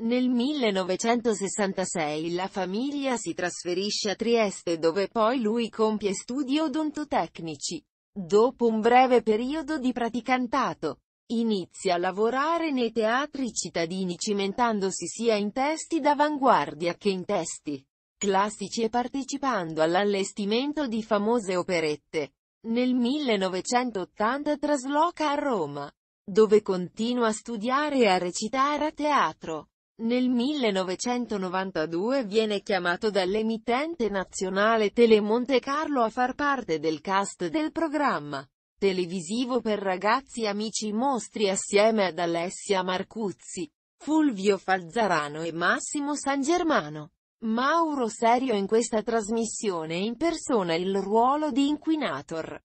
Nel 1966 la famiglia si trasferisce a Trieste dove poi lui compie studi odontotecnici. Dopo un breve periodo di praticantato, inizia a lavorare nei teatri cittadini cimentandosi sia in testi d'avanguardia che in testi classici e partecipando all'allestimento di famose operette. Nel 1980 trasloca a Roma, dove continua a studiare e a recitare a teatro. Nel 1992 viene chiamato dall'emittente nazionale Telemonte Carlo a far parte del cast del programma televisivo per ragazzi amici mostri assieme ad Alessia Marcuzzi, Fulvio Falzarano e Massimo San Germano. Mauro Serio in questa trasmissione impersona il ruolo di inquinator.